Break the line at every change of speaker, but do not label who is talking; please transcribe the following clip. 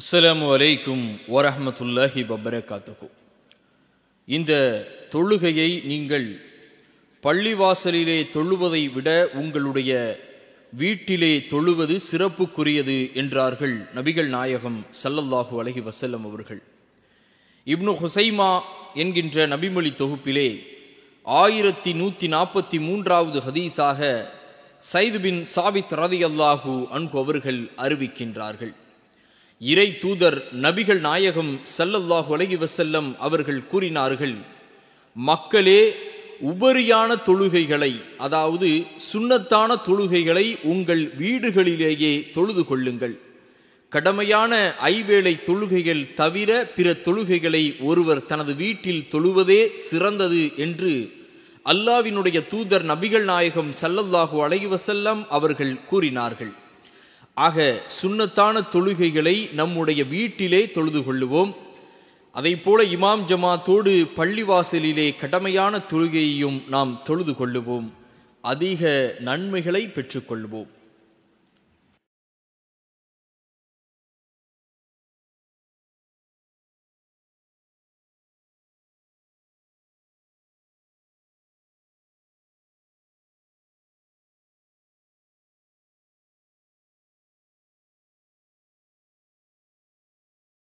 அஸ்லாம் வலைக்கும் வரஹமத்துல்லாஹி வபரகாத்துக்கும் இந்த தொழுகையை நீங்கள் பள்ளிவாசலிலே தொழுவதை விட உங்களுடைய வீட்டிலே தொழுவது சிறப்புக்குரியது என்றார்கள் நபிகள் நாயகம் சல்லல்லாஹு அலஹி வசல்லம் அவர்கள் இப்னு ஹுசைமா என்கின்ற நபிமொழி தொகுப்பிலே ஆயிரத்தி நூற்றி நாற்பத்தி மூன்றாவது ஹதீஸாக சைது பின் சாபித் ரதி அல்லாஹூ அவர்கள் அறிவிக்கின்றார்கள் இறை தூதர் நபிகள் நாயகம் சல்லல்லாஹு அலகி வசல்லம் அவர்கள் கூறினார்கள் மக்களே உபரியான தொழுகைகளை அதாவது சுண்ணத்தான தொழுகைகளை உங்கள் வீடுகளிலேயே தொழுது கொள்ளுங்கள் கடமையான ஐவேளை தொழுகைகள் தவிர பிற தொழுகைகளை ஒருவர் தனது வீட்டில் தொழுவதே சிறந்தது என்று அல்லாவினுடைய தூதர் நபிகள் நாயகம் சல்லல்லாஹு அலைவசல்லம் அவர்கள் கூறினார்கள் ஆக சுண்ணத்தான தொழுகைகளை நம்முடைய வீட்டிலே தொழுது கொள்ளுவோம் போல இமாம் ஜமாத்தோடு பள்ளிவாசலிலே கடமையான தொழுகையையும் நாம் தொழுது கொள்ளுவோம் அதிக நன்மைகளை பெற்றுக்கொள்வோம்